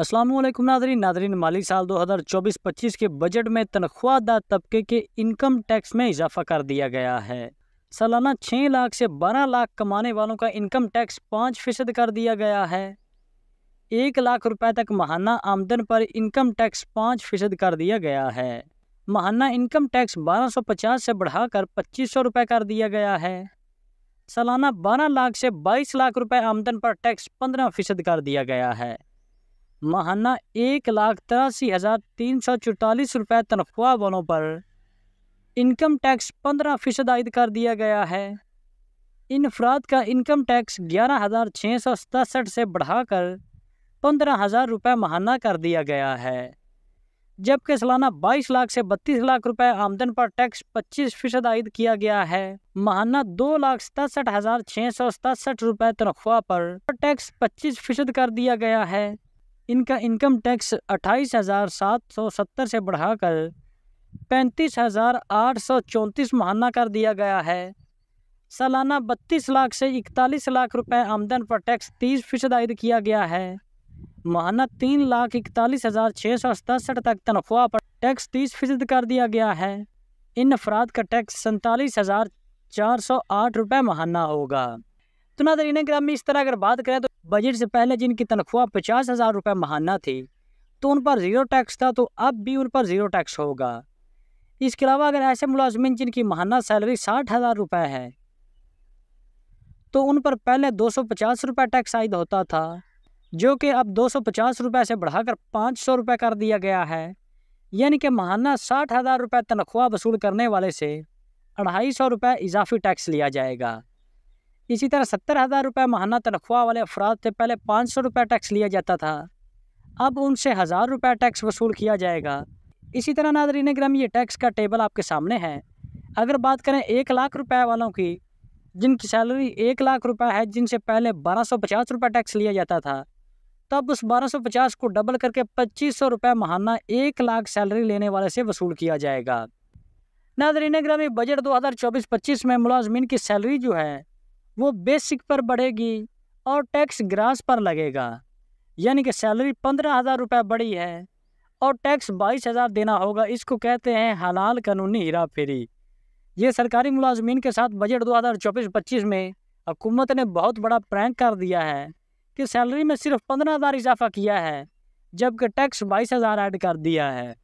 असलम नादरी नादरी माली साल 2024-25 के बजट में तनख्वाहदार तबके के इनकम टैक्स में इजाफा कर दिया गया है सालाना 6 लाख से 12 लाख कमाने वालों का इनकम टैक्स पाँच फ़ीसद कर दिया गया है एक लाख रुपए तक महाना आमदन पर इनकम टैक्स पाँच फ़ीसद कर दिया गया है महाना इनकम टैक्स 1250 से बढ़ाकर पच्चीस सौ रुपये कर दिया गया है सालाना बारह लाख से बाईस लाख रुपए आमदन पर टैक्स पंद्रह फ़ीसद कर दिया गया है माहाना एक लाख तिरासी हज़ार तीन सौ चौतालीस रुपये तनख्वाह वालों पर इनकम टैक्स पंद्रह फ़ीसद आयद कर दिया गया है इन अफराद का इनकम टैक्स ग्यारह हज़ार छः सौ सतासठ से बढ़ाकर पंद्रह हज़ार रुपये माहाना कर दिया गया है जबकि सालाना 22 लाख से 32 लाख रुपए आमदन पर टैक्स 25 फीसद आयद किया गया है माहाना दो लाख सतासठ हज़ार छः सौ सतासठ रुपये तनख्वाह पर टैक्स 25 फीसद कर दिया गया है इनका इनकम टैक्स अट्ठाईस हज़ार सात सौ सत्तर से बढ़ाकर पैंतीस हज़ार आठ सौ चौंतीस महाना कर दिया गया है सालाना बत्तीस लाख से इकतालीस लाख रुपए आमदन पर टैक्स तीस फीसद आयद किया गया है महाना तीन लाख इकतालीस हज़ार छः सौ सतासठ तक तनख्वाह पर टैक्स तीस फीसद कर दिया गया है इन अफराद का टैक्स सैंतालीस हज़ार चार सौ आठ रुपये महाना होगा तो इन्हें ग्राम में इस तरह अगर बात करें तो बजट से पहले जिनकी तनख्वाह पचास हज़ार रुपये महाना थी तो उन पर ज़ीरो टैक्स था तो अब भी उन पर ज़ीरो टैक्स होगा इसके अलावा अगर ऐसे मुलाजमिन जिनकी महाना सैलरी साठ हज़ार रुपये है तो उन पर पहले दो सौ पचास रुपये टैक्स आयद होता था जो कि अब दो सौ पचास रुपये से बढ़ाकर पाँच सौ रुपये कर दिया गया है यानी कि महाना साठ हज़ार रुपये तनख्वाह वसूल करने वाले से अढ़ाई सौ रुपये इजाफी टैक्स लिया जाएगा इसी तरह सत्तर हज़ार रुपये महाना तनख्वाह वाले अफराद से पहले पाँच सौ रुपये टैक्स लिया जाता था अब उनसे हज़ार रुपये टैक्स वसूल किया जाएगा इसी तरह नादरीन ग्राम ये टैक्स का टेबल आपके सामने है अगर बात करें एक लाख रुपये वालों की जिनकी सैलरी एक लाख रुपये है जिनसे पहले बारह सौ पचास रुपये टैक्स लिया जाता था तब तो उस बारह सौ पचास को डबल करके पच्चीस सौ रुपये महाना एक लाख सैलरी लेने वाले से वसूल किया जाएगा नादरीन ग्रामी बजट दो हज़ार चौबीस पच्चीस में मुलाजमीन की सैलरी जो है वो बेसिक पर बढ़ेगी और टैक्स ग्रास पर लगेगा यानी कि सैलरी पंद्रह हज़ार रुपये बढ़ी है और टैक्स बाईस हज़ार देना होगा इसको कहते हैं हलाल कानूनी हेरा फेरी ये सरकारी मुलाजमीन के साथ बजट दो हज़ार चौबीस पच्चीस में हुकूमत ने बहुत बड़ा प्रैंक कर दिया है कि सैलरी में सिर्फ पंद्रह हज़ार इजाफा किया है जबकि टैक्स बाईस हज़ार ऐड कर दिया है